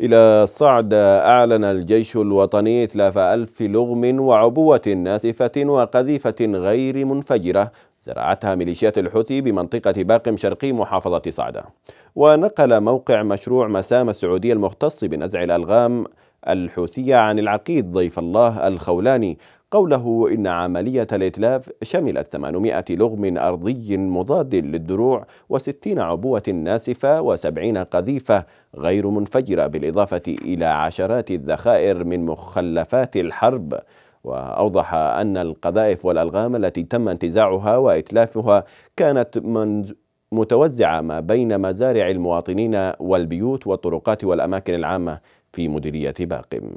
إلى الصعد أعلن الجيش الوطني إتلاف ألف لغم وعبوة ناسفة وقذيفة غير منفجرة زرعتها ميليشيات الحوثي بمنطقة باقم شرقي محافظة صعدة ونقل موقع مشروع مسام السعودية المختص بنزع الألغام الحوثية عن العقيد ضيف الله الخولاني قوله إن عملية الإتلاف شملت 800 لغم أرضي مضاد للدروع و60 عبوة ناسفة و70 قذيفة غير منفجرة بالإضافة إلى عشرات الذخائر من مخلفات الحرب وأوضح أن القذائف والألغام التي تم انتزاعها وإتلافها كانت متوزعة ما بين مزارع المواطنين والبيوت والطرقات والأماكن العامة في مديرية باقم